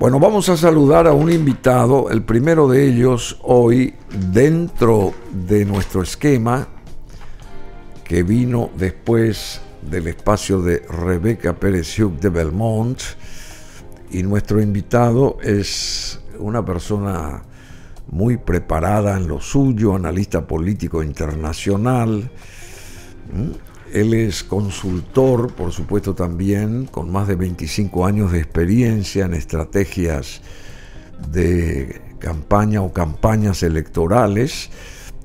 Bueno, vamos a saludar a un invitado, el primero de ellos hoy dentro de nuestro esquema que vino después del espacio de Rebeca Pérez Hugh de Belmont y nuestro invitado es una persona muy preparada en lo suyo, analista político internacional, él es consultor, por supuesto también, con más de 25 años de experiencia en estrategias de campaña o campañas electorales.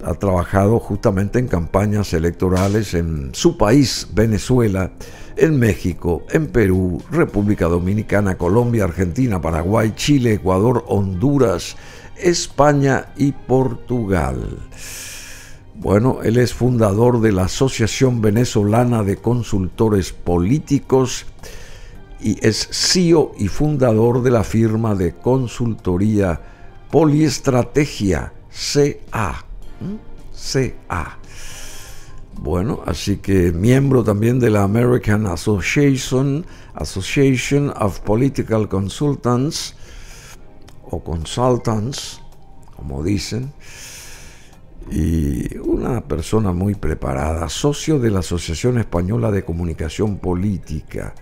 Ha trabajado justamente en campañas electorales en su país, Venezuela, en México, en Perú, República Dominicana, Colombia, Argentina, Paraguay, Chile, Ecuador, Honduras, España y Portugal. Bueno, él es fundador de la Asociación Venezolana de Consultores Políticos y es CEO y fundador de la firma de consultoría Poliestrategia CA. CA. Bueno, así que miembro también de la American Association, Association of Political Consultants o Consultants, como dicen y una persona muy preparada, socio de la Asociación Española de Comunicación Política.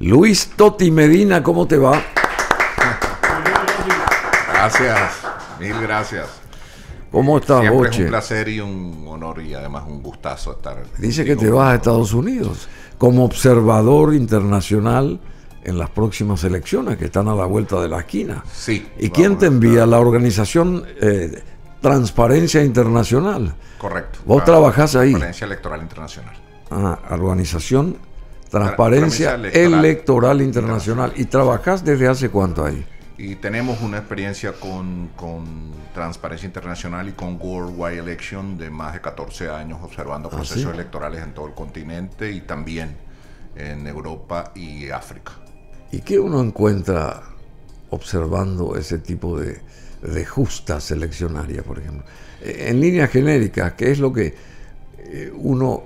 Luis Toti Medina, ¿cómo te va? Gracias, mil gracias. ¿Cómo estás, Siempre Es un placer y un honor y además un gustazo estar. Dice que te vas a Estados Unidos como observador internacional en las próximas elecciones que están a la vuelta de la esquina. Sí. ¿Y quién te envía? La organización eh, Transparencia Internacional. Correcto. Vos trabajás ahí. Transparencia Electoral Internacional. Ah, organización Transparencia electoral, Internacional. ¿Y trabajás desde hace cuánto ahí? Y tenemos una experiencia con, Transparencia Internacional y con Worldwide Election de más de 14 años observando ¿Ah, procesos electorales en todo el continente y también en Europa y África. ¿Y qué uno encuentra observando ese tipo de, justa seleccionaria, por ejemplo? E, en líneas genéricas, ¿qué es lo que eh, uno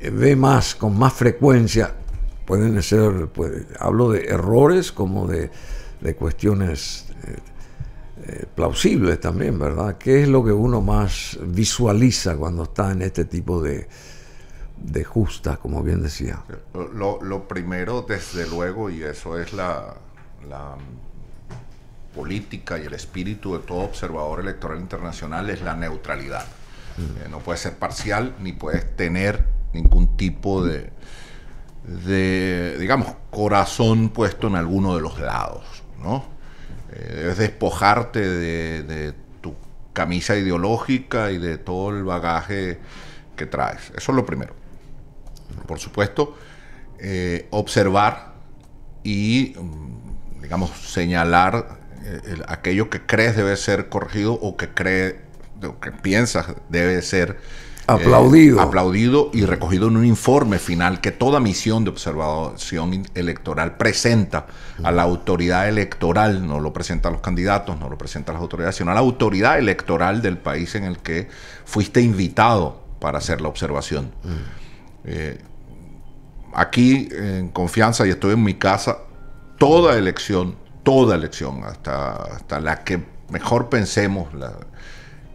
eh, ve más, con más frecuencia? Pueden ser, pues, hablo de errores como de, cuestiones eh, plausibles también, ¿verdad? ¿Qué es lo que uno más visualiza cuando está en este tipo de, de justa, como bien decía. Lo, primero, desde luego, y eso es la, política y el espíritu de todo observador electoral internacional, es la neutralidad. Mm. Eh, no puedes ser parcial ni puedes tener ningún tipo de, de, digamos, corazón puesto en alguno de los lados, ¿no? Eh, debes despojarte de, tu camisa ideológica y de todo el bagaje que traes. Eso es lo primero por supuesto, eh, observar y, mm, digamos, señalar eh, aquello que crees debe ser corregido o que cree, o que piensas debe ser eh, aplaudido. y recogido en un informe final que toda misión de observación electoral presenta a la autoridad electoral, no lo presentan los candidatos, no lo presentan las autoridades, sino a la autoridad electoral del país en el que fuiste invitado para hacer la observación. Mm. Eh, aquí, en confianza, y estoy en mi casa, toda elección, toda elección, hasta, hasta la que mejor pensemos,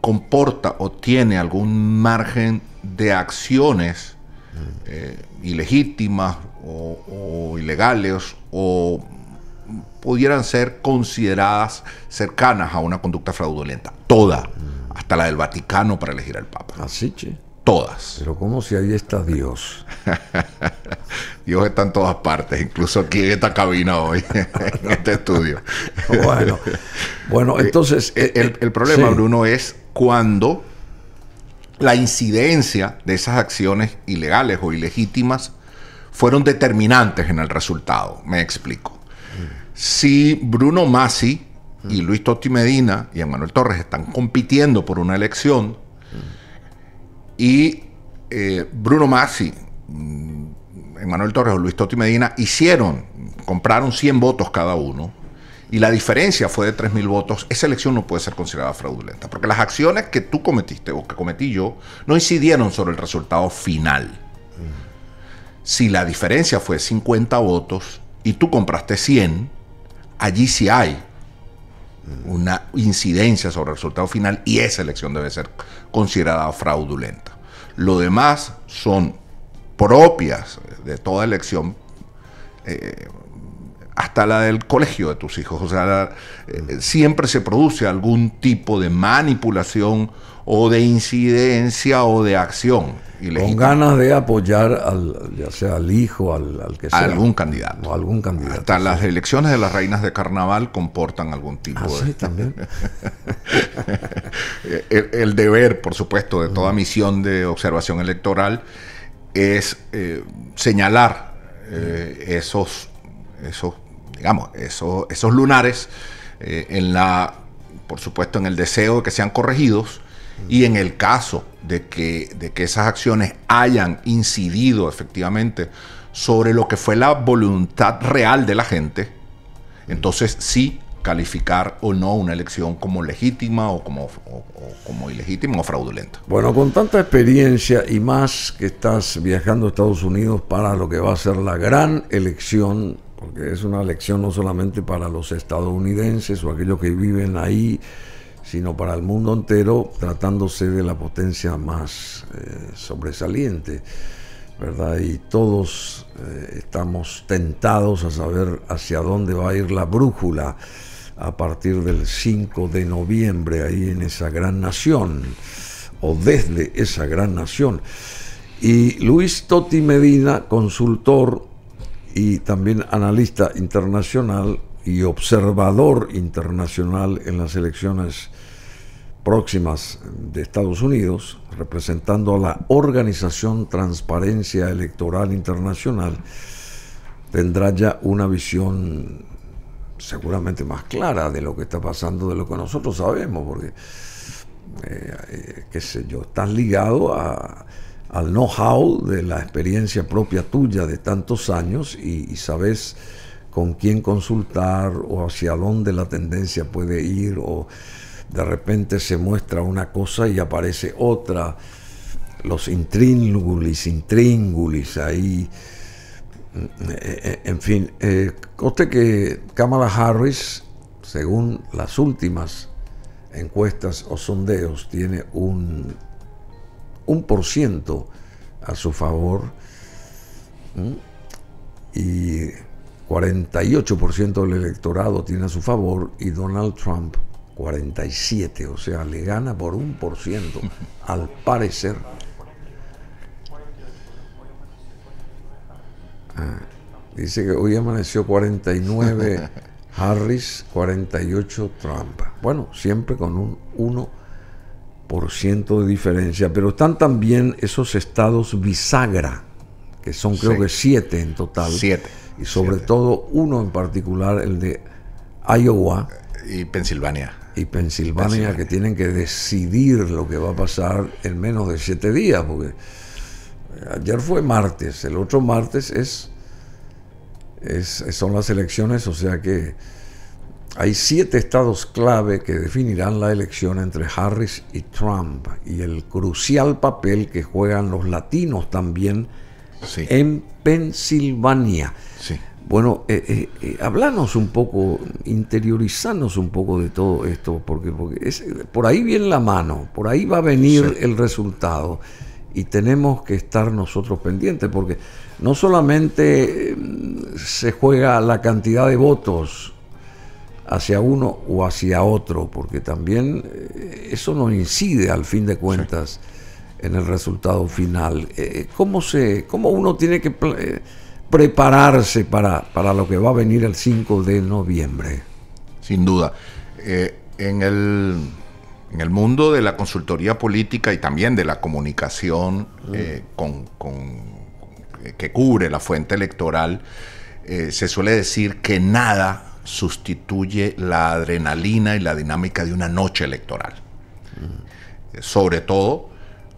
comporta o tiene algún margen de acciones mm. eh, ilegítimas o, o, ilegales o pudieran ser consideradas cercanas a una conducta fraudulenta. Toda, mm. hasta la del Vaticano para elegir al Papa. Así, che todas. Pero ¿cómo si ahí está Dios? Dios está en todas partes, incluso aquí en esta cabina hoy, en este estudio. bueno, bueno, eh, entonces... El, eh, eh, problema, Bruno, es cuando la incidencia de esas acciones ilegales o ilegítimas fueron determinantes en el resultado. Me explico. Si Bruno Masi y mm. Luis Totti Medina y Emanuel Torres están compitiendo por una elección, mm y eh, Bruno Massi, mm, Manuel Torres o Luis Totti Medina hicieron, compraron 100 votos cada uno y la diferencia fue de 3.000 votos, esa elección no puede ser considerada fraudulenta, porque las acciones que tú cometiste o que cometí yo no incidieron sobre el resultado final. Si la diferencia fue 50 votos y tú compraste 100, allí sí hay una incidencia sobre el resultado final y esa elección debe ser considerada fraudulenta. Lo demás son propias de toda elección, eh, hasta la del colegio de tus hijos. O sea, eh, siempre se produce algún tipo de manipulación o de incidencia o de acción. Con ganas de apoyar al, ya sea al hijo, al, que sea. Algún candidato. algún candidato. Hasta las elecciones de las reinas de carnaval comportan algún tipo ah, de. también. el, deber, por supuesto, de toda misión de observación electoral es eh, señalar eh, esos, esos, digamos, esos, lunares eh, en la, por supuesto, en el deseo de que sean corregidos y en el caso de que, de que esas acciones hayan incidido efectivamente sobre lo que fue la voluntad real de la gente, entonces sí calificar o no una elección como legítima o como, como ilegítima o fraudulenta. Bueno, con tanta experiencia y más que estás viajando a Estados Unidos para lo que va a ser la gran elección, porque es una elección no solamente para los estadounidenses o aquellos que viven ahí, sino para el mundo entero, tratándose de la potencia más eh, sobresaliente, ¿verdad? Y todos eh, estamos tentados a saber hacia dónde va a ir la brújula a partir del 5 de noviembre, ahí en esa gran nación, o desde esa gran nación. Y Luis Totti Medina, consultor y también analista internacional, y observador internacional en las elecciones próximas de Estados Unidos, representando a la Organización Transparencia Electoral Internacional, tendrá ya una visión seguramente más clara de lo que está pasando, de lo que nosotros sabemos, porque, eh, eh, qué sé yo, estás ligado al know-how de la experiencia propia tuya de tantos años y sabes con quién consultar o hacia dónde la tendencia puede ir o de repente se muestra una cosa y aparece otra, los intríngulis, intríngulis ahí, mm, eh, eh, eh, en fin, eh, coste que Kamala Harris, según las últimas encuestas o sondeos, tiene un, un por ciento a su favor mm, y 48% del electorado tiene a su favor y Donald Trump 47, o sea, le gana por un por ciento, al parecer. Ah, dice que hoy amaneció 49 Harris, 48 Trump. Bueno, siempre con un 1% de diferencia, pero están también esos estados bisagra, que son creo que 7 en total. 7. Y sobre todo uno en particular, el de Iowa. Y Pensilvania y Pensilvania, que tienen que decidir lo que va a pasar en menos de siete días, porque ayer fue martes, el otro martes es, son las elecciones, o sea que hay siete estados clave que definirán la elección entre Harris y Trump y el crucial papel que juegan los latinos también en Pensilvania. Bueno, eh, eh, eh un poco, interiorizarnos un poco de todo esto, porque, porque es, por ahí viene la mano, por ahí va a venir el resultado y tenemos que estar nosotros pendientes, porque no solamente mm, se juega la cantidad de votos hacia uno o hacia otro, porque también eh, eso nos incide al fin de cuentas en el resultado final. ¿Cómo, se, cómo uno tiene que prepararse para, lo que va a venir el 5 de noviembre. Sin duda. Eh, en, el, en, el, mundo de la consultoría política y también de la comunicación mm. eh, con, que cubre la fuente electoral, eh, se suele decir que nada sustituye la adrenalina y la dinámica de una noche electoral. Mm. Sobre todo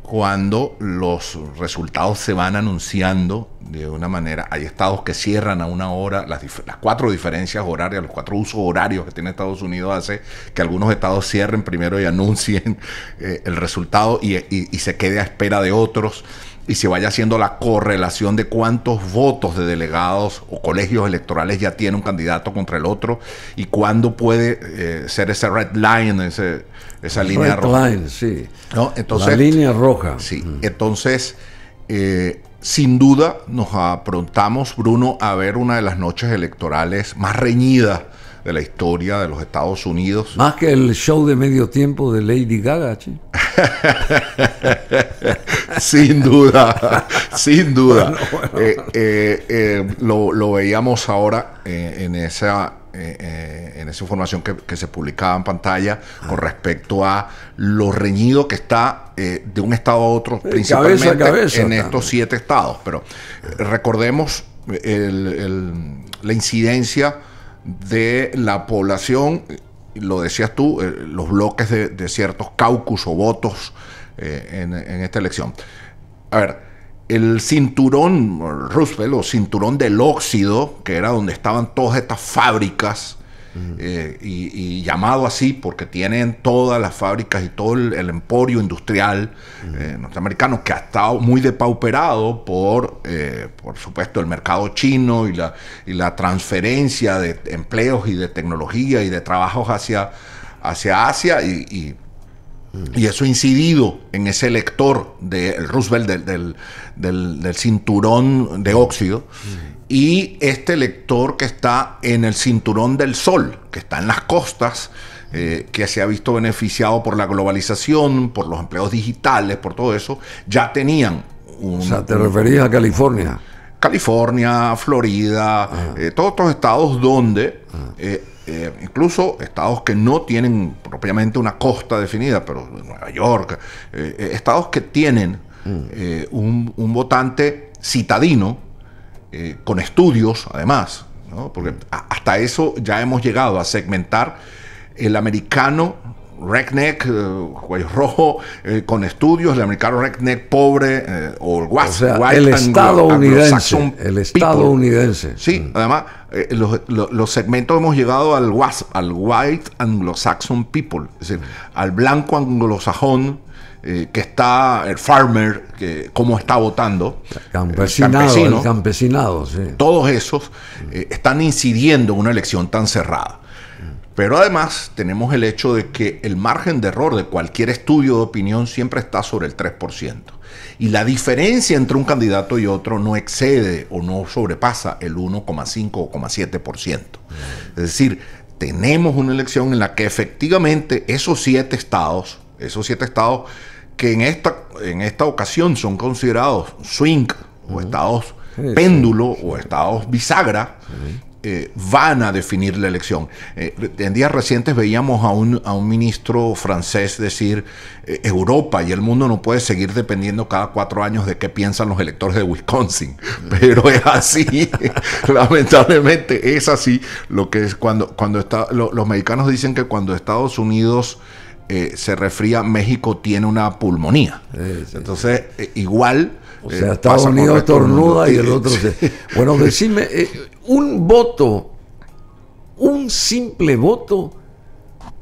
cuando los resultados se van anunciando de una manera. Hay estados que cierran a una hora, las, cuatro diferencias horarias, los cuatro usos horarios que tiene Estados Unidos hace que algunos estados cierren primero y anuncien eh, el resultado y, se quede a espera de otros y se vaya haciendo la correlación de cuántos votos de delegados o colegios electorales ya tiene un candidato contra el otro y cuándo puede eh, ser ese red line, ese esa línea roja. Entonces, La línea roja. Sí. Entonces, eh, sin duda nos aprontamos, Bruno, a ver una de las noches electorales más reñidas de la historia de los Estados Unidos. Más que el show de medio tiempo de Lady Gaga, ¿sí? sin duda, sin duda. Eh, eh, lo, veíamos ahora en esa eh, eh, en esa información que, se publicaba en pantalla con respecto a lo reñido que está eh, de un estado a otro, principalmente en estos siete estados. Pero recordemos la incidencia de la población, lo decías tú, los bloques de, ciertos caucus o votos en, en esta elección. A ver, el cinturón Roosevelt o cinturón del óxido, que era donde estaban todas estas fábricas, eh, y, llamado así porque tienen todas las fábricas y todo el, emporio industrial eh, norteamericano que ha estado muy depauperado por, eh, por supuesto, el mercado chino y la, la transferencia de empleos y de tecnología y de trabajos hacia, hacia Asia y y eso ha incidido en ese lector de Roosevelt del, del, del, cinturón de óxido y este lector que está en el cinturón del sol, que está en las costas, eh, que se ha visto beneficiado por la globalización, por los empleos digitales, por todo eso, ya tenían un... O sea, te referías a California. California, Florida, ah. eh, todos estos estados donde... Ah. Eh, eh, incluso estados que no tienen propiamente una costa definida, pero Nueva York, eh, eh, estados que tienen mm. un, votante citadino, con estudios además, porque mm. hasta eso ya hemos llegado a segmentar el americano redneck, eh, cuello rojo, eh, con estudios, el americano Recneck pobre, eh, o, el el estadounidense. El estadounidense. Sí, mm. además, los, segmentos hemos llegado al WASP, al white anglo-saxon people, es decir, mm. al blanco anglosajón, que está el farmer, que, cómo está votando. Campesinado, el campesinado Todos esos están incidiendo en una elección tan cerrada. Pero además tenemos el hecho de que el margen de error de cualquier estudio de opinión siempre está sobre el 3%. Y la diferencia entre un candidato y otro no excede o no sobrepasa el 1,5 o 1,7%. Es decir, tenemos una elección en la que efectivamente esos siete estados, esos siete estados que en esta, en esta ocasión son considerados swing o estados péndulo o estados bisagra, eh, van a definir la elección. Eh, en días recientes veíamos a un, ministro francés decir, eh, Europa y el mundo no puede seguir dependiendo cada cuatro años de qué piensan los electores de Wisconsin. Pero es así, lamentablemente es así. Lo que es cuando, cuando está, los mexicanos dicen que cuando Estados Unidos... se refría, México tiene una pulmonía. Entonces, igual. O sea, Estados Unidos tornuda y el otro se. Bueno, decime, un voto, un simple voto,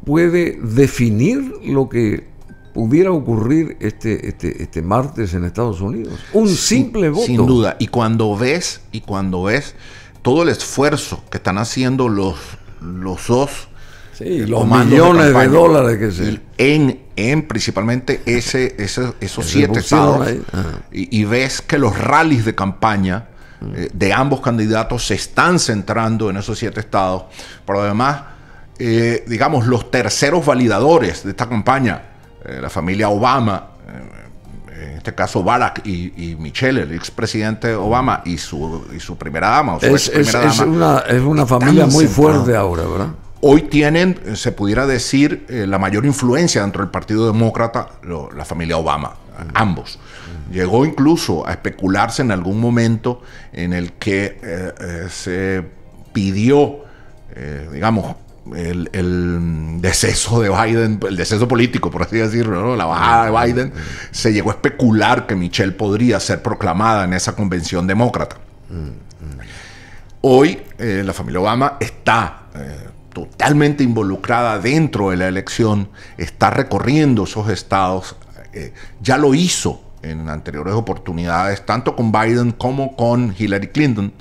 puede definir lo que pudiera ocurrir este, este, este martes en Estados Unidos. Un simple voto. Sin duda. Y cuando ves, y cuando ves todo el esfuerzo que están haciendo los, los dos. los millones de, dólares que se. En, en principalmente ese, esos siete estados. Y, y ves que los rallies de campaña eh, de ambos candidatos se están centrando en esos siete estados, pero además, eh, digamos, los terceros validadores de esta campaña, eh, la familia Obama, en este caso Barack y, Michelle, el expresidente Obama y su, y su primera dama. es, una, familia muy fuerte ahora, ¿verdad? Hoy tienen, se pudiera decir, la mayor influencia dentro del Partido Demócrata, la familia Obama ambos. Llegó incluso a especularse en algún momento en el que eh, eh, se pidió, eh, digamos, el, el, deceso de Biden, el deceso político, por así decirlo, la bajada de Biden, se llegó a especular que Michelle podría ser proclamada en esa convención demócrata. Hoy la familia Obama está totalmente involucrada dentro de la elección, está recorriendo esos estados eh, ya lo hizo en anteriores oportunidades, tanto con Biden como con Hillary Clinton.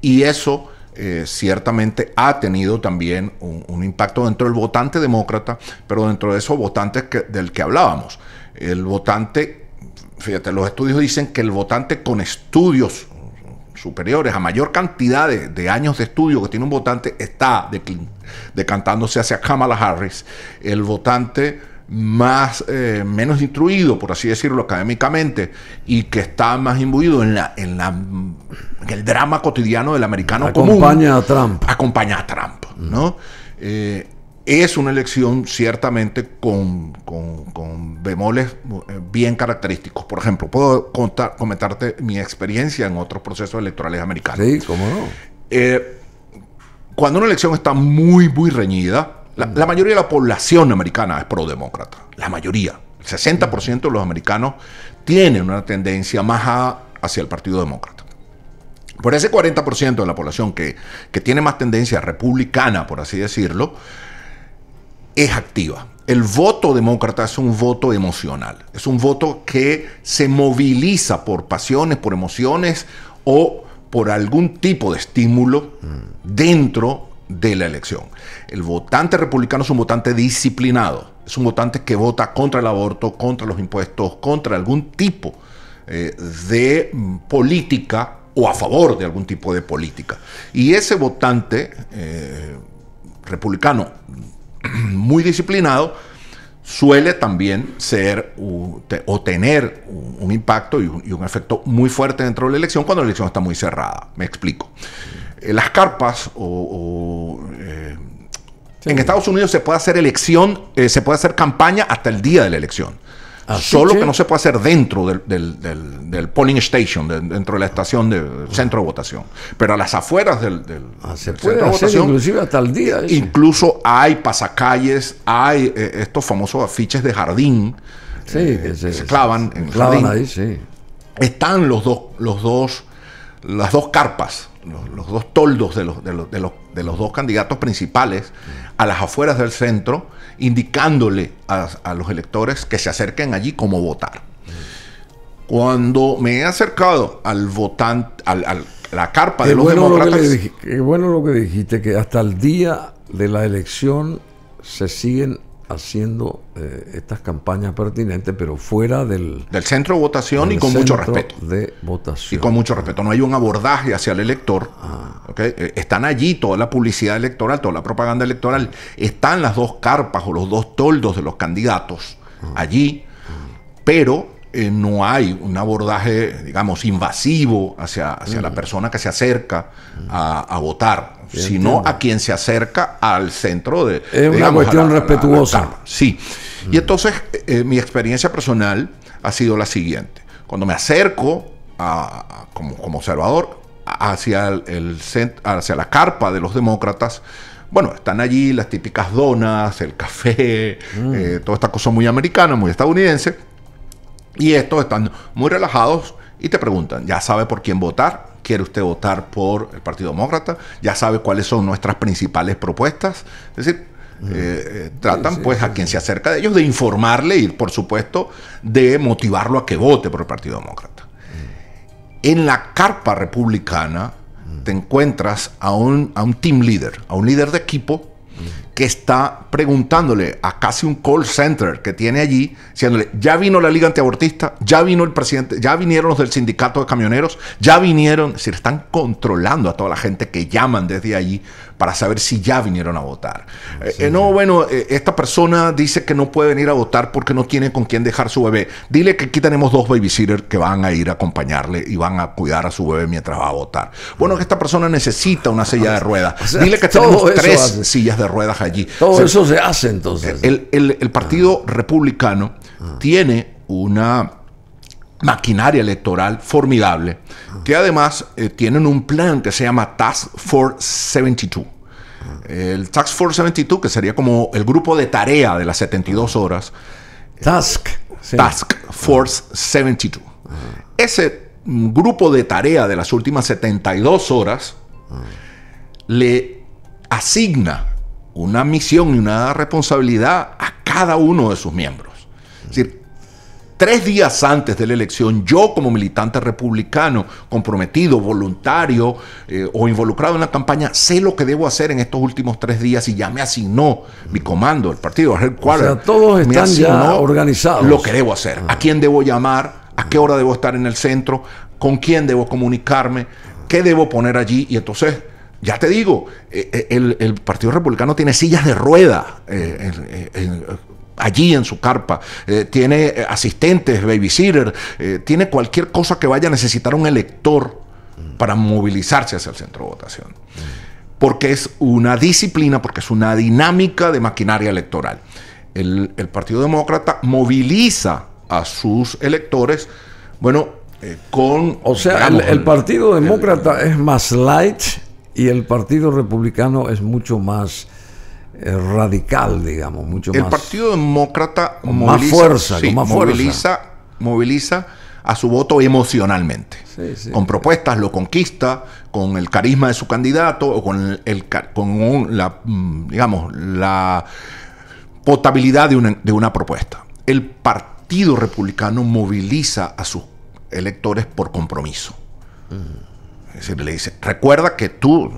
Y eso eh, ciertamente ha tenido también un, impacto dentro del votante demócrata, pero dentro de esos votantes del que hablábamos. El votante, fíjate, los estudios dicen que el votante con estudios superiores, a mayor cantidad de, años de estudio que tiene un votante, está decantándose hacia Kamala Harris. El votante más, eh, menos instruido, por así decirlo, académicamente, y que está más imbuido en, la, en, el drama cotidiano del americano acompaña a Trump. Acompaña a Trump, ¿no? Eh, es una elección ciertamente con, bemoles eh, bien característicos. Por ejemplo, puedo contar, comentarte mi experiencia en otros procesos electorales americanos. Sí, cómo no. cuando una elección está muy, muy reñida, la, mayoría de la población americana es prodemócrata. La mayoría. El 60% de los americanos tienen una tendencia más hacia el Partido Demócrata. Por ese 40% de la población que, que tiene más tendencia republicana, por así decirlo, es activa. El voto demócrata es un voto emocional. Es un voto que se moviliza por pasiones, por emociones o por algún tipo de estímulo dentro de la elección. El votante republicano es un votante disciplinado, es un votante que vota contra el aborto, contra los impuestos, contra algún tipo eh, de política o a favor de algún tipo de política. Y ese votante eh, republicano muy disciplinado suele también ser o tener un, impacto y un, efecto muy fuerte dentro de la elección cuando la elección está muy cerrada. Me explico. Eh, las carpas o... Eh, en Estados Unidos se puede hacer elección, eh, se puede hacer campaña hasta el día de la elección. Ah, Solo que no se puede hacer dentro del, polling station, dentro de la estación del centro de votación. Pero a las afueras del, ah, centro de votación. Inclusive hasta el día. Incluso hay pasacalles, hay estos famosos afiches de jardín que se, clavan en jardín. Están los dos, los dos, las dos carpas los, dos toldos de los, de, los, de, los, dos candidatos principales a las afueras del centro, indicándole a, los electores que se acerquen allí como votar. Cuando me he acercado al votante, al, la carpa de los demócratas. qué bueno lo que dijiste, que hasta el día de la elección se siguen haciendo eh, estas campañas pertinentes, pero fuera del... Del centro de votación y con mucho respeto. De votación. Y con mucho respeto. No hay un abordaje hacia el elector. Ah. Eh, están allí toda la publicidad electoral, toda la propaganda electoral. Están las dos carpas o los dos toldos de los candidatos ah. allí, pero eh, no hay un abordaje, digamos, invasivo hacia, la mm. persona que se acerca a, a votar sino a quien se acerca al centro de... Es una cuestión respetuosa. sí. Y entonces eh, mi experiencia personal ha sido la siguiente. Cuando me acerco como, observador hacia, el, hacia la carpa de los demócratas, bueno, están allí las típicas donas, el café, eh, mm. toda esta cosa muy americana, muy estadounidense. Y estos están muy relajados y te preguntan, ¿ya sabe por quién votar? quiere usted votar por el Partido Demócrata, ya sabe cuáles son nuestras principales propuestas. Es decir, eh, eh, tratan pues a quien se acerca de ellos de informarle y por supuesto de motivarlo a que vote por el Partido Demócrata. En la carpa republicana te encuentras a a un team leader, a un líder de equipo que está preguntándole a casi un call center que tiene allí, diciéndole, ya vino la Liga Antiabortista, ya vino el presidente, ya vinieron los del sindicato de camioneros, ya vinieron, es decir, están controlando a toda la gente que llaman desde allí para saber si ya vinieron a votar. Eh, eh, no, bueno, eh, esta persona dice que no puede venir a votar porque no tiene con quién dejar su bebé. Dile que aquí tenemos dos babysitters que van a ir a acompañarle y van a cuidar a su bebé mientras va a votar. Bueno, que esta persona necesita una silla de ruedas. Dile que tenemos tres sillas de ruedas allí. Todo eso se hace entonces. El, Partido ah. Republicano ah. tiene una maquinaria electoral formidable, ah. que además eh, tienen un plan que se llama Task Force 72. El Task Force 72, que sería como el grupo de tarea de las 72 horas. Task Force 72. Ese mm, grupo de tarea de las últimas 72 horas le asigna una misión y una responsabilidad a cada uno de sus miembros. Es decir, tres días antes de la elección, yo como militante republicano, comprometido, voluntario eh, o involucrado en la campaña, sé lo que debo hacer en estos últimos tres días y ya me asignó mi comando, el partido, el cual O sea, todos están ya organizados. Lo que debo hacer, a ah. quién debo llamar, a qué hora debo estar en el centro, con quién debo comunicarme, qué debo poner allí y entonces ya te digo, eh, eh, el, Partido Republicano tiene sillas de rueda eh, allí en su carpa, tiene asistentes, babysitter, tiene cualquier cosa que vaya a necesitar un elector para movilizarse hacia el centro de votación. Porque es una disciplina, porque es una dinámica de maquinaria electoral. El, Partido Demócrata moviliza a sus electores, bueno, con... O sea, el, Partido Demócrata es más light y el Partido Republicano es mucho más eh, radical, digamos, mucho el más. El Partido Demócrata moviliza, fuerza, moviliza a su voto emocionalmente. con propuestas lo conquista, con el carisma de su candidato o con, el, con la, mm, digamos, la potabilidad de una, de una propuesta. El Partido Republicano moviliza a sus electores por compromiso. Mm le dice, recuerda que tú,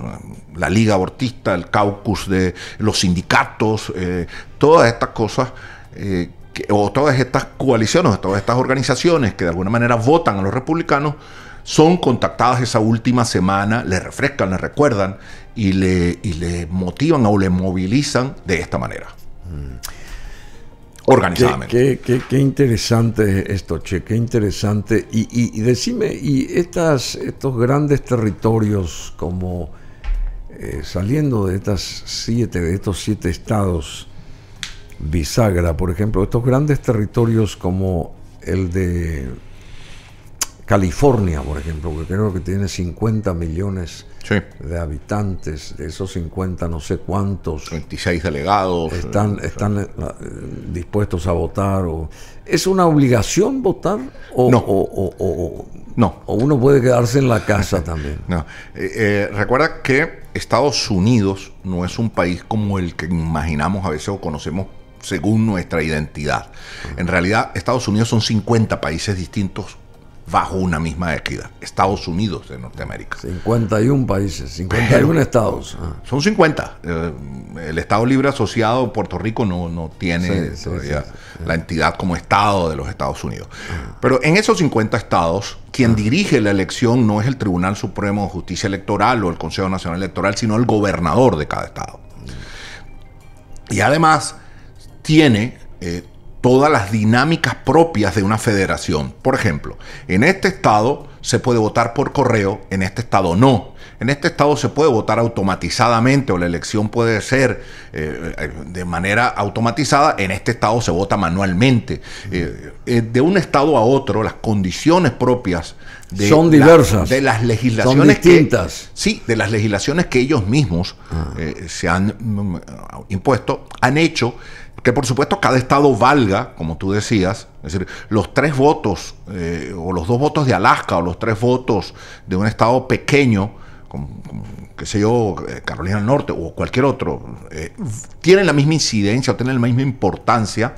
la Liga Abortista, el caucus de los sindicatos, eh, todas estas cosas, eh, o todas estas coaliciones, o todas estas organizaciones que de alguna manera votan a los republicanos, son contactadas esa última semana, le refrescan, le recuerdan y le, le motivan o le movilizan de esta manera. Mm organizadamente. Qué, interesante esto, Che, qué interesante. Y, decime, y estas, estos grandes territorios como eh, saliendo de estas siete, de estos siete estados bisagra, por ejemplo, estos grandes territorios como el de California, por ejemplo, que creo que tiene 50 millones de habitantes, de esos 50 no sé cuántos. 26 delegados. Están, eh, están eh, dispuestos a votar. O, ¿Es una obligación votar? O, no. O, o, no. o uno puede quedarse en la casa también. Eh, recuerda que Estados Unidos no es un país como el que imaginamos a veces o conocemos según nuestra identidad. Ah. En realidad, Estados Unidos son 50 países distintos bajo una misma equidad. Estados Unidos de Norteamérica. 51 países, 51 estados. Ah. Son 50. Eh, el Estado Libre Asociado Puerto Rico no, tiene la entidad como Estado de los Estados Unidos. Ah. Pero en esos 50 estados, quien ah. dirige la elección no es el Tribunal Supremo de Justicia Electoral o el Consejo Nacional Electoral, sino el gobernador de cada estado. Mm. Y además tiene eh, todas las dinámicas propias de una federación. Por ejemplo, en este estado se puede votar por correo, en este estado no. En este estado se puede votar automatizadamente o la elección puede ser eh, eh, de manera automatizada, en este estado se vota manualmente. Eh, de un estado a otro, las condiciones propias de son diversas. de las legislaciones distintas. sí, de las legislaciones que ellos mismos ah. se han mm, impuesto, han hecho que por supuesto cada estado valga, como tú decías, es decir, los tres votos eh, o los dos votos de Alaska o los tres votos de un estado pequeño, como, qué sé yo, eh, Carolina del Norte o cualquier otro, eh, tienen la misma incidencia o tienen la misma importancia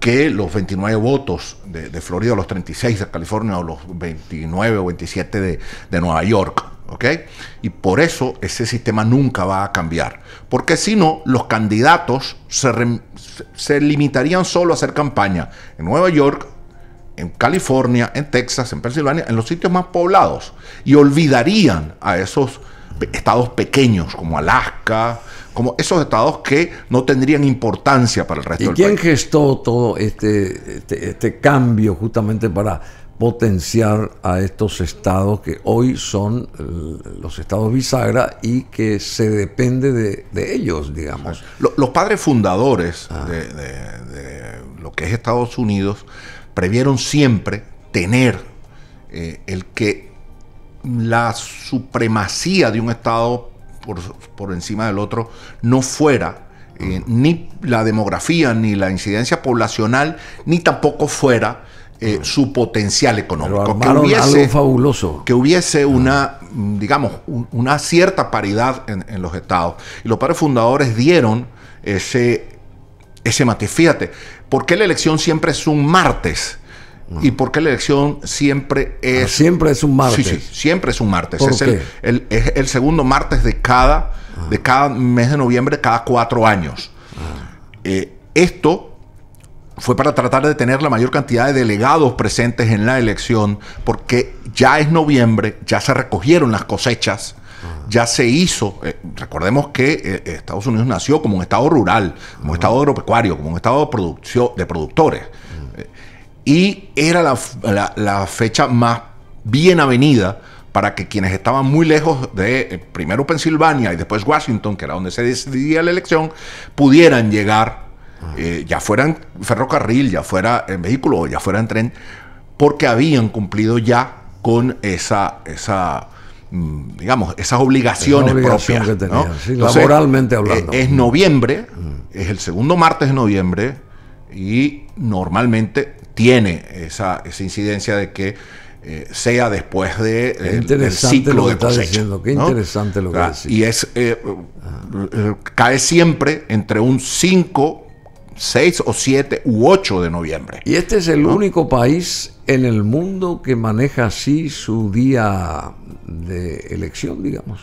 que los 29 votos de, de Florida, los 36 de California o los 29 o 27 de, de Nueva York. ¿ok? Y por eso ese sistema nunca va a cambiar, porque si no, los candidatos se, limitarían solo a hacer campaña en Nueva York, en California, en Texas, en Pensilvania, en los sitios más poblados, y olvidarían a esos estados pequeños como Alaska, como esos estados que no tendrían importancia para el resto del país. ¿Quién gestó todo este, este, este, cambio justamente para, potenciar a estos estados que hoy son eh, los estados bisagra y que se depende de, ellos, digamos. Los, padres fundadores ah. de, lo que es Estados Unidos previeron siempre tener eh, el que la supremacía de un estado por, encima del otro no fuera eh, mm. ni la demografía, ni la incidencia poblacional, ni tampoco fuera eh, mm. su potencial económico. Que hubiese, fabuloso. Que hubiese mm. una, mm, digamos, una cierta paridad en, los estados. Y los padres fundadores dieron ese, ese matiz. Fíjate, ¿por qué la elección siempre es un martes? ¿Y por qué la elección siempre ah, es... siempre es un martes. Sí, sí, siempre es un martes. es, El, segundo martes de cada, de ah. cada mes de noviembre, cada cuatro años. Ah. Eh, esto fue para tratar de tener la mayor cantidad de delegados presentes en la elección, porque ya es noviembre, ya se recogieron las cosechas, ah. ya se hizo. Eh, recordemos que eh, Estados Unidos nació como un estado rural, como un estado agropecuario, como un estado de, producción, de productores. Mm. Eh, y era la, la, fecha más bien avenida para que quienes estaban muy lejos de primero Pensilvania y después Washington, que era donde se decidía la elección, pudieran llegar eh, ya fuera en ferrocarril, ya fuera en vehículo ya fuera en tren, porque habían cumplido ya con esa, esa mm, digamos, esas obligaciones propias. laboralmente eh, hablando. Es, noviembre, mm. es el segundo martes de noviembre, y normalmente tiene esa, incidencia de que eh, sea después de, del ciclo de cosecha. Diciendo, qué interesante lo que ah, Y es, ah. cae siempre entre un 5 6 o 7 u 8 de noviembre. Y este es el único país en el mundo que maneja así su día de elección, digamos.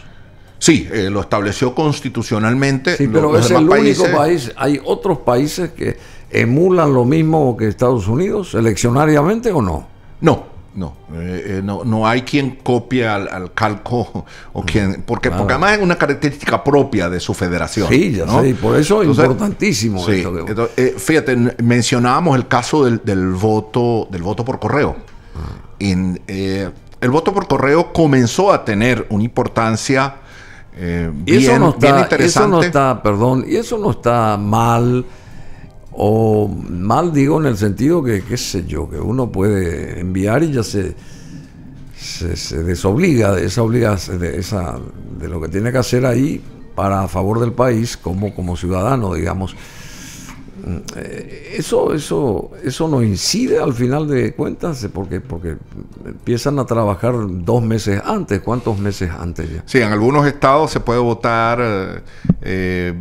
Sí, eh, lo estableció constitucionalmente. Sí, pero es el único país. Hay otros países que emulan lo mismo que Estados Unidos, eleccionariamente o no. No, no, eh, eh, no, no, hay quien copie al, calco o mm, quien, porque, porque además es una característica propia de su federación. Sí, ya sé, y por eso es importantísimo. Eh, fíjate, mencionábamos el caso del, voto, del voto por correo. Ah. en, el voto por correo comenzó a tener una importancia bien, interesante. perdón, y eso no está mal o mal digo en el sentido que, qué sé yo, que uno puede enviar y ya se, se, desobliga de esa, de lo que tiene que hacer ahí para a favor del país como, como ciudadano, digamos. Mm, eh, eso, eso, eso no incide al final de cuentas porque, porque empiezan a trabajar dos meses antes, ¿cuántos meses antes ya? Sí, en algunos estados se puede votar eh,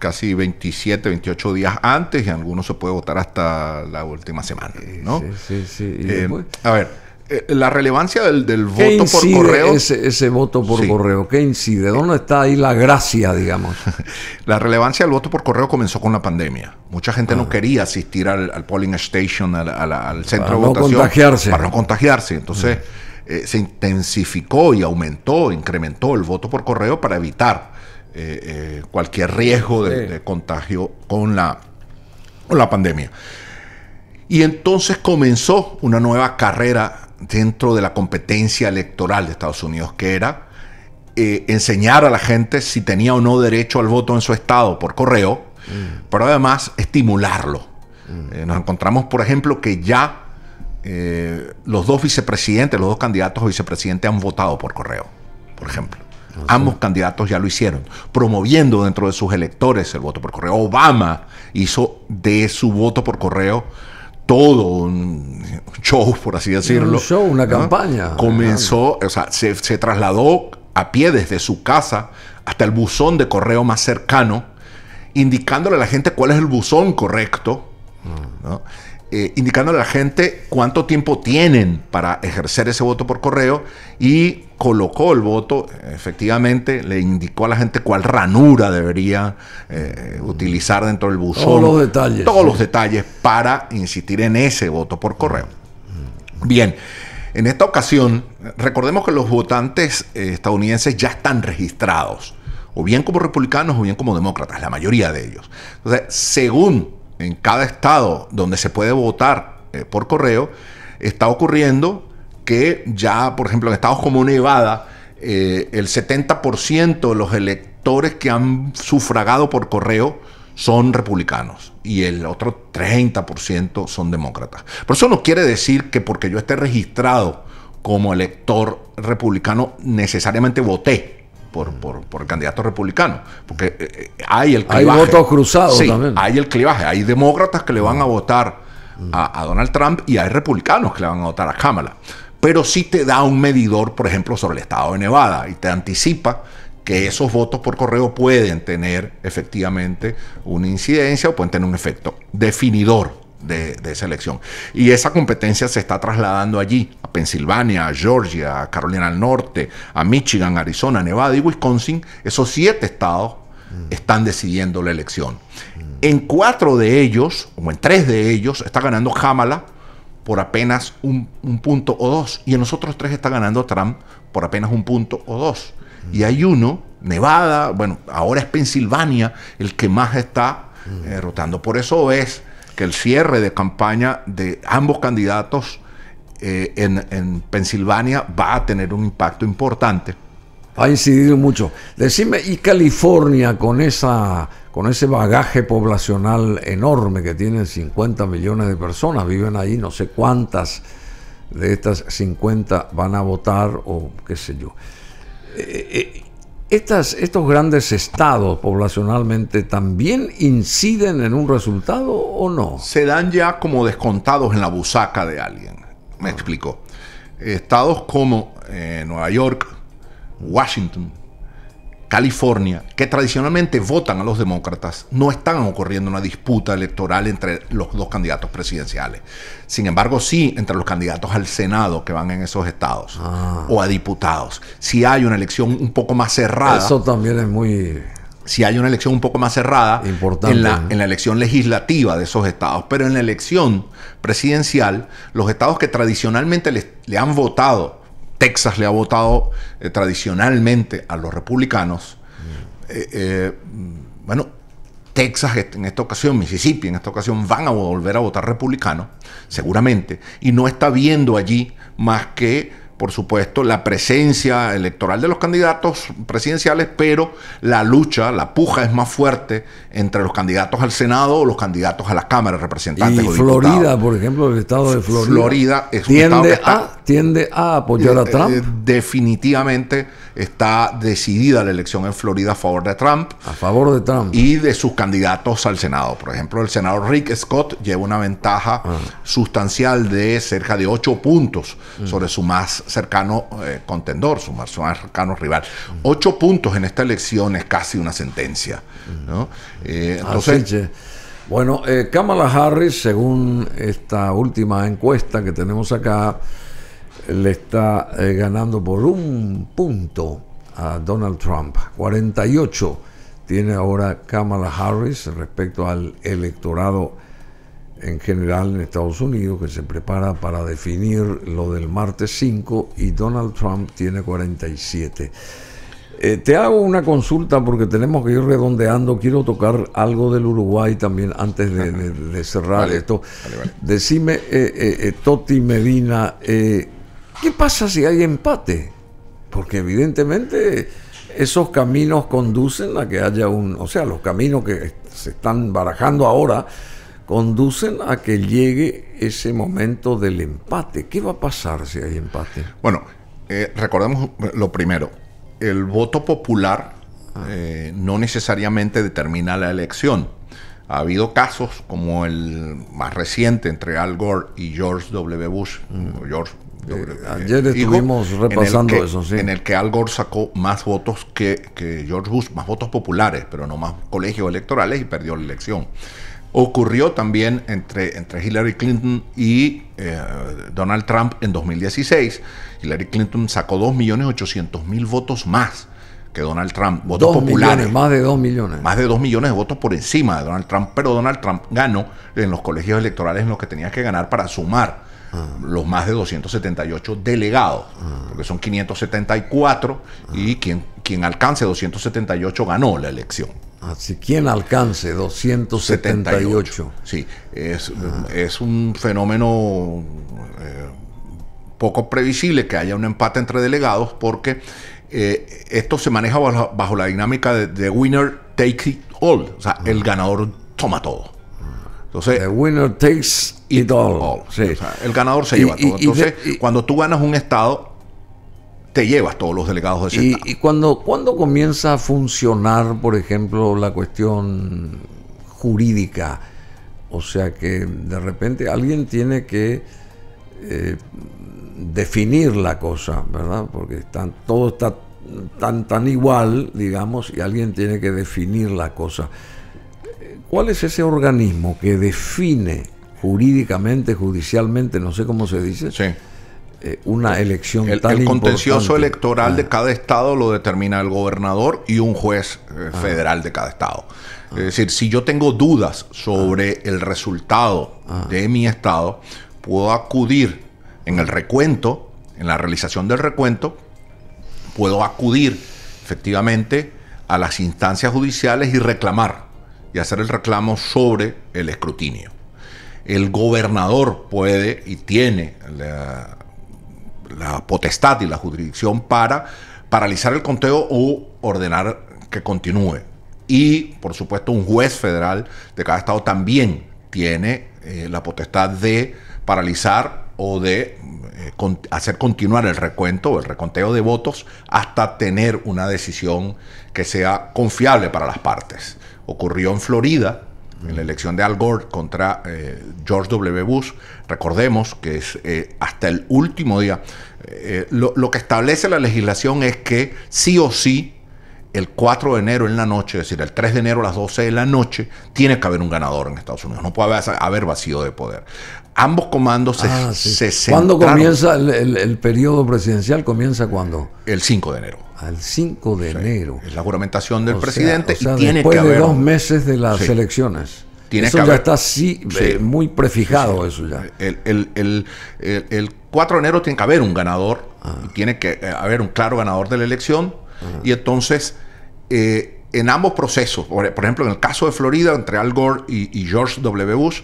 casi 27, 28 días antes y algunos se puede votar hasta la última semana, ¿no? Sí, sí, sí. Eh, a ver, eh, la relevancia del, voto por correo. Ese, ese voto por correo, ¿qué incide? ¿Dónde está ahí la gracia, digamos? la relevancia del voto por correo comenzó con la pandemia. Mucha gente no ah. quería asistir al, polling station, al, centro para de no votación. Contagiarse. Para no contagiarse. Entonces. Mm. Eh, se intensificó y aumentó, incrementó el voto por correo para evitar eh, eh, cualquier riesgo de, contagio con la, la pandemia. Y entonces comenzó una nueva carrera dentro de la competencia electoral de Estados Unidos, que era eh, enseñar a la gente si tenía o no derecho al voto en su estado por correo, mm. pero además estimularlo. Mm. nos encontramos, por ejemplo, que ya los dos vicepresidentes, los dos candidatos a vicepresidente han votado por correo, por ejemplo. Ambos candidatos ya lo hicieron, promoviendo dentro de sus electores el voto por correo. Obama hizo de su voto por correo todo un show, por así decirlo. Un show, una campaña. Comenzó, o sea, se, trasladó a pie desde su casa hasta el buzón de correo más cercano, indicándole a la gente cuál es el buzón correcto. ¿no? Eh, indicando a la gente cuánto tiempo tienen para ejercer ese voto por correo y colocó el voto, efectivamente, le indicó a la gente cuál ranura debería eh, utilizar dentro del buzón. Todos los detalles. Todos los detalles para insistir en ese voto por correo. Bien, en esta ocasión, recordemos que los votantes eh, estadounidenses ya están registrados, o bien como republicanos o bien como demócratas, la mayoría de ellos. Entonces, según en cada estado donde se puede votar eh, por correo, está ocurriendo que ya, por ejemplo, en estados como Nevada, eh, el 70% de los electores que han sufragado por correo son republicanos y el otro 30% son demócratas. Pero eso no quiere decir que porque yo esté registrado como elector republicano necesariamente voté por, por, por candidato Porque eh, eh, hay el clivaje. Hay votos cruzados Hay el clivaje. Hay demócratas que le van a votar a, Donald Trump y hay republicanos que le van a votar a Kamala. Pero sí te da un medidor, por ejemplo, sobre el estado de Nevada y te anticipa que esos votos por correo pueden tener efectivamente una incidencia o pueden tener un efecto definidor de, esa elección. Y esa competencia se está trasladando allí, a Pensilvania, a Georgia, a Carolina del Norte, a Michigan, Arizona, Nevada y Wisconsin. Esos siete estados mm. están decidiendo la elección. En cuatro de ellos, o en tres de ellos, está ganando Kamala por apenas un, punto o dos. Y en los otros tres está ganando Trump por apenas un punto o dos. Mm. Y hay uno, Nevada, bueno, ahora es Pensilvania, el que más está mm. eh, rotando. Por eso es que el cierre de campaña de ambos candidatos eh, en, Pensilvania va a tener un impacto importante. Ha incidido mucho. Decime, ¿y California con esa con ese bagaje poblacional enorme que tienen 50 millones de personas, viven ahí, no sé cuántas de estas 50 van a votar o qué sé yo. Eh, eh, estas, estos grandes estados poblacionalmente también inciden en un resultado o no? Se dan ya como descontados en la busaca de alguien. Me explico. Estados como eh, Nueva York, Washington, California, que tradicionalmente votan a los demócratas, no están ocurriendo una disputa electoral entre los dos candidatos presidenciales. Sin embargo, sí entre los candidatos al Senado que van en esos estados ah. o a diputados. Si hay una elección un poco más cerrada. Eso también es muy si hay una elección un poco más cerrada Importante, en, la, ¿eh? elección legislativa de esos estados. Pero en la elección presidencial, los estados que tradicionalmente le han votado Texas le ha votado eh, tradicionalmente a los republicanos. Mm. Eh, eh, bueno, Texas en esta ocasión, Mississippi en esta ocasión van a volver a votar republicano, seguramente, y no está viendo allí más que por supuesto, la presencia electoral de los candidatos presidenciales, pero la lucha, la puja es más fuerte entre los candidatos al Senado o los candidatos a la Cámara de Representantes. Y Florida, por ejemplo, el estado de Florida. Florida tiende, a, tiende a apoyar a eh, Trump. Eh, definitivamente Está decidida la elección en Florida a favor de Trump. A favor de Trump. Y de sus candidatos al Senado. Por ejemplo, el senador Rick Scott lleva una ventaja ah. sustancial de cerca de ocho puntos sobre su más cercano eh, contendor, su más, cercano rival. Ocho puntos en esta elección es casi una sentencia. Eh, entonces. bueno, eh, Kamala Harris, según esta última encuesta que tenemos acá, le está eh, ganando por un punto a Donald Trump. 48 tiene ahora Kamala Harris respecto al electorado en general en Estados Unidos que se prepara para definir lo del martes 5 y Donald Trump tiene 47. Eh, te hago una consulta porque tenemos que ir redondeando. Quiero tocar algo del Uruguay también antes de, cerrar esto. Decime, eh, Toti Medina, ¿Qué pasa si hay empate? Porque evidentemente esos caminos conducen a que haya un, o sea, los caminos que se están barajando ahora conducen a que llegue ese momento del empate. ¿Qué va a pasar si hay empate? Bueno, eh, recordemos lo primero, el voto popular ah. eh, no necesariamente determina la elección. Ha habido casos como el más reciente entre Al Gore y George W. Bush, mm. George eh, ayer estuvimos repasando eso, sí. En el que Al Gore sacó más votos que, George Bush, más votos populares, pero no más colegios electorales y perdió la elección. Ocurrió también entre, Hillary Clinton y eh, Donald Trump en 2016. Hillary Clinton sacó 2.800.000 votos más que Donald Trump, votos populares. más de 2 millones. Más de 2 millones de votos por encima de Donald Trump, pero Donald Trump ganó en los colegios electorales en los que tenía que ganar para sumar Ah. los más de 278 delegados, ah. porque son 574 ah. y quien, quien alcance 278 ganó la elección. Así, quien alcance 278. Sí, es, un fenómeno eh, poco previsible que haya un empate entre delegados porque eh, esto se maneja bajo, la dinámica de, de winner takes it all, o sea, el ganador toma todo. Entonces, The winner takes it all. el ganador se lleva todo. Entonces, cuando tú ganas un estado, te llevas todos los delegados de ese estado. ¿Y cuando, cuando comienza a funcionar, por ejemplo, la cuestión jurídica? O sea que de repente alguien tiene que eh, definir la cosa, ¿verdad? Porque están, todo está tan, tan igual, digamos, y alguien tiene que definir la cosa. ¿Cuál es ese organismo que define jurídicamente, judicialmente, no sé cómo se dice? Sí. Eh, una elección el, El contencioso electoral de ah. cada estado lo determina el gobernador y un juez eh, ah. federal de cada estado. Ah. Es decir, si yo tengo dudas sobre el resultado de mi estado, puedo acudir en el recuento, en la realización del recuento, puedo acudir efectivamente a las instancias judiciales y reclamar y hacer el reclamo sobre el escrutinio. El gobernador puede y tiene la, potestad y la jurisdicción para paralizar el conteo o ordenar que continúe. Y, por supuesto, un juez federal de cada estado también tiene eh, la potestad de paralizar o de eh, hacer continuar el recuento o el reconteo de votos hasta tener una decisión que sea confiable para las partes ocurrió en Florida, en la elección de Al Gore contra eh, George W. Bush. Recordemos que es eh, hasta el último día. Eh, lo, que establece la legislación es que sí o sí, el 4 de enero en la noche, es decir, el 3 de enero a las 12 de la noche, tiene que haber un ganador en Estados Unidos. No puede haber, haber vacío de poder. Ambos comandos se, ah, sí. ¿Cuándo comienza el, el, el periodo presidencial? ¿Comienza cuándo? El 5 de enero al 5 de enero. Es la juramentación del presidente tiene después de dos meses de las elecciones. eso ya está eh, muy prefijado eso ya. El, 4 de enero tiene que haber un ganador, ah. tiene que eh, haber un claro ganador de la elección ah. y entonces... Eh, en ambos procesos, por, ejemplo, en el caso de Florida, entre Al Gore y, George W. Bush,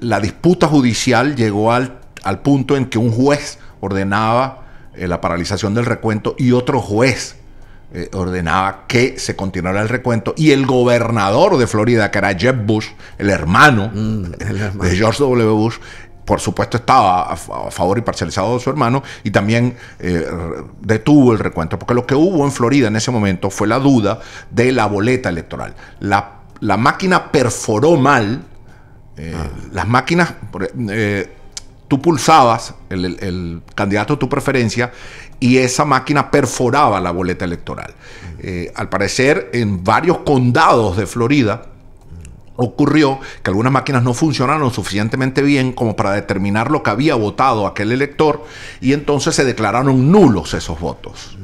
la disputa judicial llegó al, al punto en que un juez ordenaba eh, la paralización del recuento y otro juez eh, ordenaba que se continuara el recuento y el gobernador de Florida, que era Jeb Bush, el hermano, mm, de George W. Bush, por supuesto estaba a, favor y parcializado de su hermano y también eh, detuvo el recuento, porque lo que hubo en Florida en ese momento fue la duda de la boleta electoral. La, máquina perforó mal, ah. las máquinas tú pulsabas el, candidato de tu preferencia y esa máquina perforaba la boleta electoral. Eh, al parecer, en varios condados de Florida ocurrió que algunas máquinas no funcionaron suficientemente bien como para determinar lo que había votado aquel elector y entonces se declararon nulos esos votos.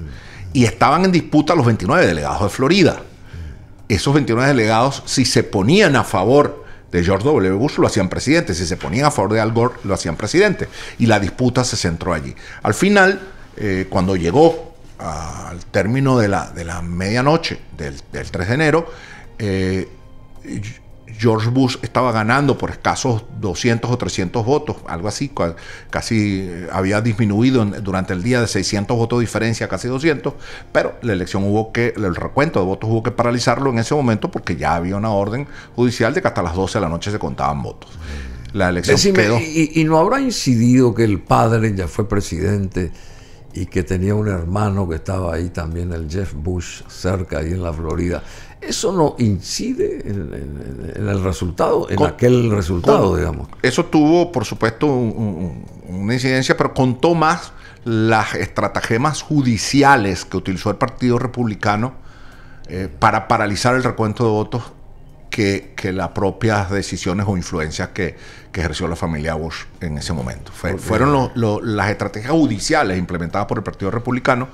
Y estaban en disputa los 29 delegados de Florida. Esos 29 delegados, si se ponían a favor de George W. Bush lo hacían presidente, si se ponían a favor de Al Gore lo hacían presidente, y la disputa se centró allí. Al final, eh, cuando llegó al término de la, de la medianoche del, 3 de enero, eh, George Bush estaba ganando por escasos 200 o 300 votos, algo así, casi eh, había disminuido durante el día de 600 votos de diferencia, casi 200, pero la elección hubo que, el recuento de votos hubo que paralizarlo en ese momento porque ya había una orden judicial de que hasta las 12 de la noche se contaban votos. La elección quedó. Y, y no habrá incidido que el padre ya fue presidente y que tenía un hermano que estaba ahí también, el Jeff Bush, cerca ahí en la Florida eso no incide en, el resultado, en aquel resultado, digamos. Eso tuvo, por supuesto, una incidencia, pero contó más las estratagemas judiciales que utilizó el Partido Republicano eh, para paralizar el recuento de votos que, las propias decisiones o influencias que, ejerció la familia Bush en ese momento. fueron las estrategias judiciales implementadas por el Partido Republicano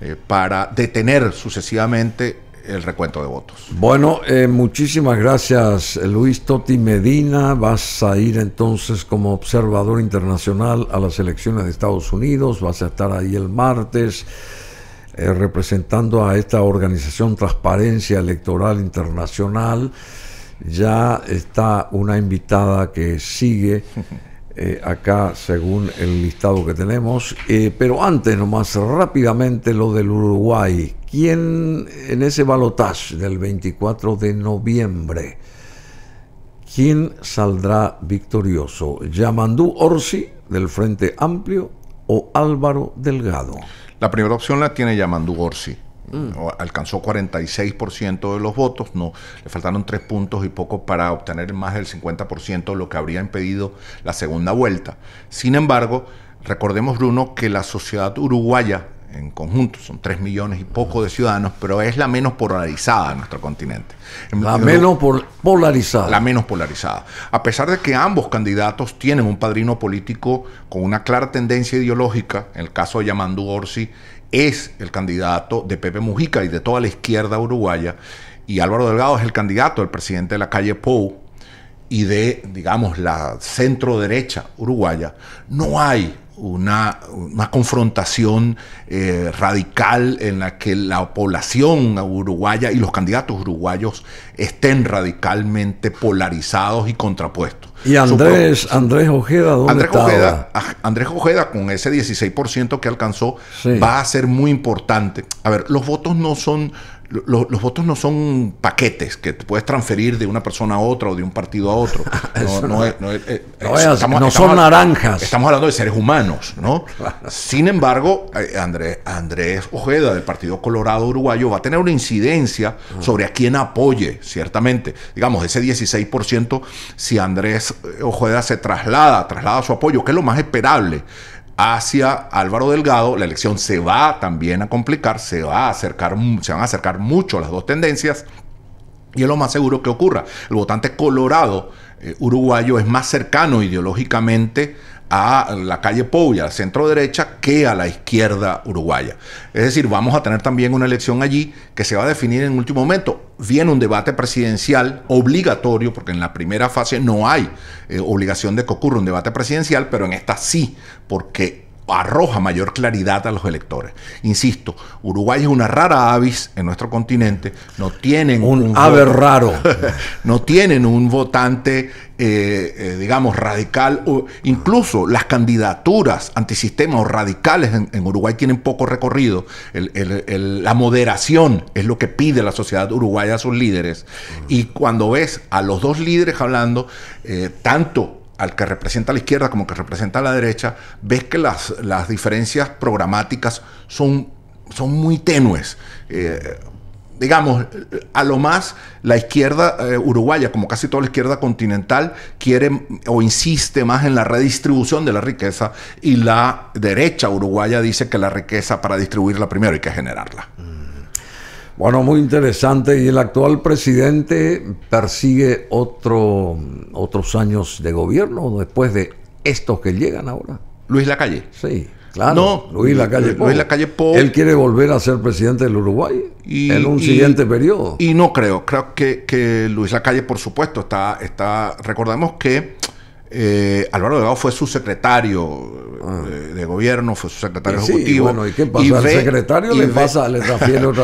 eh, para detener sucesivamente el recuento de votos. Bueno, eh, muchísimas gracias eh, Luis Toti Medina. Vas a ir entonces como observador internacional a las elecciones de Estados Unidos, vas a estar ahí el martes. Eh, representando a esta organización Transparencia Electoral Internacional. Ya está una invitada que sigue acá según el listado que tenemos. pero antes, nomás rápidamente, lo del Uruguay, ¿Quién en, ese balotaje del 24 de noviembre, ¿quién saldrá victorioso? ¿Yamandú Orsi del Frente Amplio o Álvaro Delgado? La primera opción la tiene Yamandú Orsi. Mm. Alcanzó 46% de los votos, no, le faltaron tres puntos y poco para obtener más del 50%, lo que habría impedido la segunda vuelta. Sin embargo, recordemos, Bruno, que la sociedad uruguaya en conjunto, son tres millones y poco de ciudadanos, pero es la menos polarizada de nuestro continente. La menos polarizada. La menos polarizada. A pesar de que ambos candidatos tienen un padrino político con una clara tendencia ideológica, en el caso de Yamandu Orsi, es el candidato de Pepe Mujica y de toda la izquierda uruguaya, y Álvaro Delgado es el candidato del presidente de la calle Pou y de, digamos, la centro derecha uruguaya, no hay una, confrontación eh, radical en la que la población uruguaya y los candidatos uruguayos estén radicalmente polarizados y contrapuestos. ¿Y Andrés, Andrés Ojeda dónde Andrés Ojeda, Andrés Ojeda, con ese 16% que alcanzó, va a ser muy importante. A ver, los votos no son los, votos no son paquetes que puedes transferir de una persona a otra o de un partido a otro. No, son naranjas. Estamos hablando de seres humanos, ¿no? Sin embargo, eh, Andrés, Ojeda del Partido Colorado Uruguayo va a tener una incidencia ah. sobre a quién apoye, ciertamente. Digamos, ese 16%, si Andrés eh, Ojeda se traslada, traslada su apoyo, que es lo más esperable hacia Álvaro Delgado, la elección se va también a complicar, se, va a acercar, se van a acercar mucho las dos tendencias y es lo más seguro que ocurra. El votante colorado eh, uruguayo es más cercano ideológicamente a la calle Pouya al centro derecha que a la izquierda uruguaya. Es decir, vamos a tener también una elección allí que se va a definir en último momento. Viene un debate presidencial obligatorio, porque en la primera fase no hay eh, obligación de que ocurra un debate presidencial, pero en esta sí, porque arroja mayor claridad a los electores. Insisto, Uruguay es una rara avis en nuestro continente, no tienen un, ave raro, no tienen un votante, eh, eh, digamos, radical, incluso las candidaturas antisistema o radicales en, Uruguay tienen poco recorrido, la moderación es lo que pide la sociedad uruguaya a sus líderes, y cuando ves a los dos líderes hablando, eh, tanto al que representa a la izquierda como que representa a la derecha, ves que las, diferencias programáticas son, son muy tenues. Eh, digamos, a lo más la izquierda eh, uruguaya, como casi toda la izquierda continental, quiere o insiste más en la redistribución de la riqueza y la derecha uruguaya dice que la riqueza para distribuirla primero hay que generarla. Mm. Bueno, muy interesante. Y el actual presidente persigue otro, otros años de gobierno después de estos que llegan ahora. Luis Lacalle. Sí. Claro, no, Luis Lacalle Luis Lacalle Él quiere volver a ser presidente del Uruguay en un siguiente periodo. Y no creo, creo que, que Luis Lacalle, por supuesto, está, está recordemos que eh, Álvaro Delgado fue su secretario ah. eh, de, gobierno, fue su secretario ejecutivo. Y bueno, ¿y qué pasa? el secretario le, pasa, le otra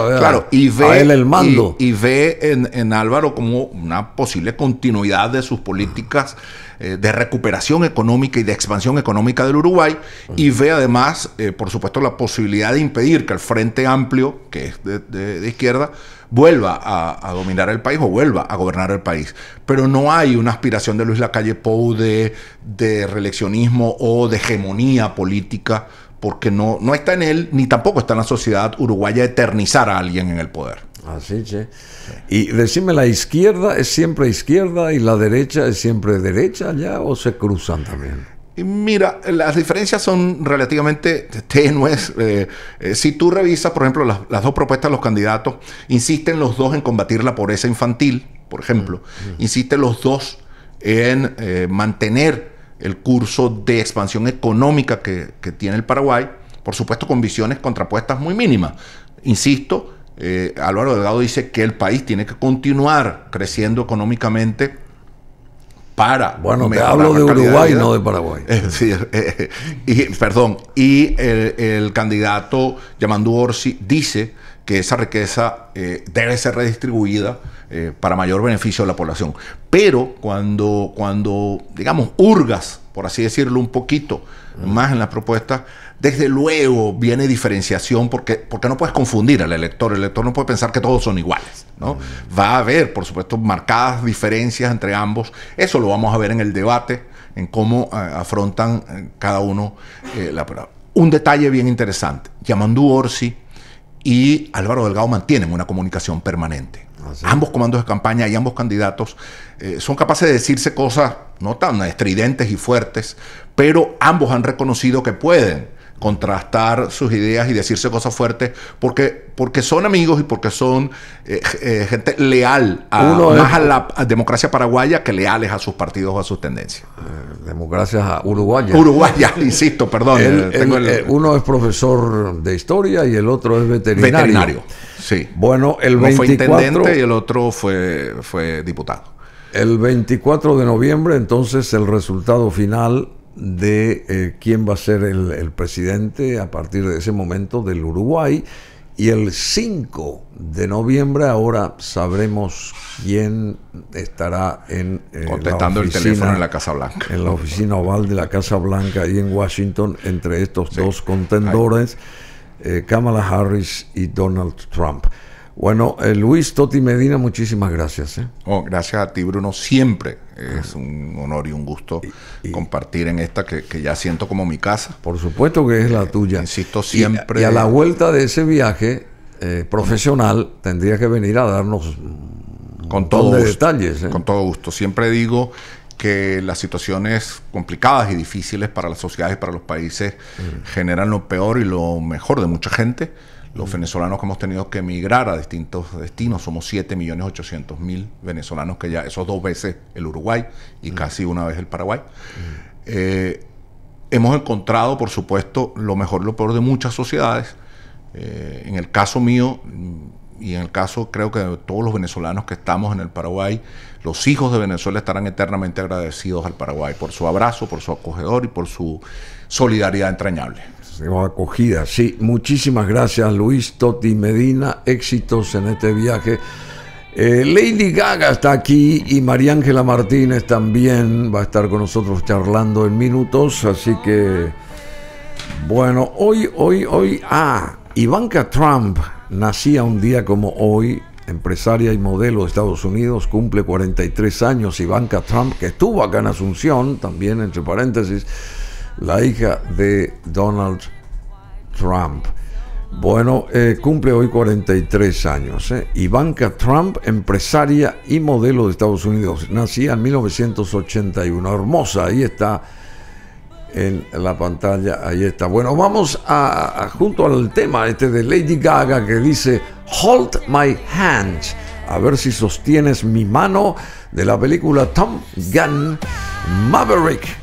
vez claro, y ve, a el mando. Y, ve en, Álvaro como una posible continuidad de sus políticas. Eh, de recuperación económica y de expansión económica del Uruguay y ve además, eh, por supuesto, la posibilidad de impedir que el Frente Amplio, que es de, izquierda, vuelva a, dominar el país o vuelva a gobernar el país. Pero no hay una aspiración de Luis Lacalle Pou de, de reeleccionismo o de hegemonía política porque no, no está en él ni tampoco está en la sociedad uruguaya eternizar a alguien en el poder. Así, che. Y decime, ¿la izquierda es siempre izquierda y la derecha es siempre derecha ya o se cruzan también? Mira, las diferencias son relativamente tenues. Eh, eh, si tú revisas, por ejemplo, las, dos propuestas de los candidatos, insisten los dos en combatir la pobreza infantil, por ejemplo. Mm. Insisten los dos en eh, mantener el curso de expansión económica que tiene el Paraguay, por supuesto con visiones contrapuestas muy mínimas. Insisto, eh, Álvaro Delgado dice que el país tiene que continuar creciendo económicamente para. Bueno, me hablo de Uruguay, no de Paraguay. Eh, eh, y, perdón, y el, candidato Yamandu Orsi dice que esa riqueza debe ser redistribuida para mayor beneficio de la población. Pero cuando, cuando digamos, hurgas, por así decirlo, un poquito mm. más en las propuestas, desde luego viene diferenciación porque, porque no puedes confundir al elector. El elector no puede pensar que todos son iguales. ¿no? Mm. Va a haber, por supuesto, marcadas diferencias entre ambos. Eso lo vamos a ver en el debate, en cómo eh, afrontan eh, cada uno eh, la prueba Un detalle bien interesante. Yamandú Orsi y Álvaro Delgado mantienen una comunicación permanente. Ah, ambos comandos de campaña y ambos candidatos son capaces de decirse cosas no tan estridentes y fuertes, pero ambos han reconocido que pueden contrastar sus ideas y decirse cosas fuertes porque, porque son amigos y porque son eh, eh, gente leal a, más a la democracia paraguaya que leales a sus partidos o a sus tendencias. Eh, democracia uruguaya. Uruguaya, insisto, perdón. uno es profesor de historia y el otro es veterinario. sí. Bueno, el uno 24, fue intendente y el otro fue, fue diputado. El 24 de noviembre, entonces, el resultado final de eh, quién va a ser el, presidente a partir de ese momento del Uruguay. Y el 5 de noviembre ahora sabremos quién estará en eh, contestando el teléfono en la Casa Blanca. En la oficina oval de la Casa Blanca y en Washington entre estos dos contendores, eh, Kamala Harris y Donald Trump. Bueno, eh, Luis Toti Medina, muchísimas gracias. ¿eh? Oh, gracias a ti, Bruno. Siempre ah. es un honor y un gusto compartir en esta que, ya siento como mi casa. Por supuesto que es la eh, tuya. Insisto, siempre. Y, a la vuelta de ese viaje profesional, tendría que venir a darnos con todos de detalles. Con todo gusto. Siempre digo que las situaciones complicadas y difíciles para las sociedades y para los países mm. generan lo peor y lo mejor de mucha gente los mm. venezolanos que hemos tenido que emigrar a distintos destinos, somos 7.800.000 venezolanos, que ya esos dos veces el Uruguay y mm. casi una vez el Paraguay. Mm. Eh, hemos encontrado, por supuesto, lo mejor, lo peor de muchas sociedades. Eh, en el caso mío y en el caso creo que de todos los venezolanos que estamos en el Paraguay, los hijos de Venezuela estarán eternamente agradecidos al Paraguay por su abrazo, por su acogedor y por su solidaridad entrañable acogida. Sí, muchísimas gracias Luis Totti Medina, éxitos en este viaje. Eh, Lady Gaga está aquí y María Ángela Martínez también va a estar con nosotros charlando en minutos, así que bueno, hoy, hoy, hoy, ah, Ivanka Trump nacía un día como hoy, empresaria y modelo de Estados Unidos, cumple 43 años, Ivanka Trump, que estuvo acá en Asunción, también entre paréntesis, la hija de Donald Trump. Bueno, eh, cumple hoy 43 años. ¿eh? Ivanka Trump, empresaria y modelo de Estados Unidos. Nacía en 1981. Hermosa, ahí está en la pantalla. Ahí está. Bueno, vamos a, a, junto al tema este de Lady Gaga que dice Hold My hand A ver si sostienes mi mano de la película Tom Gunn Maverick.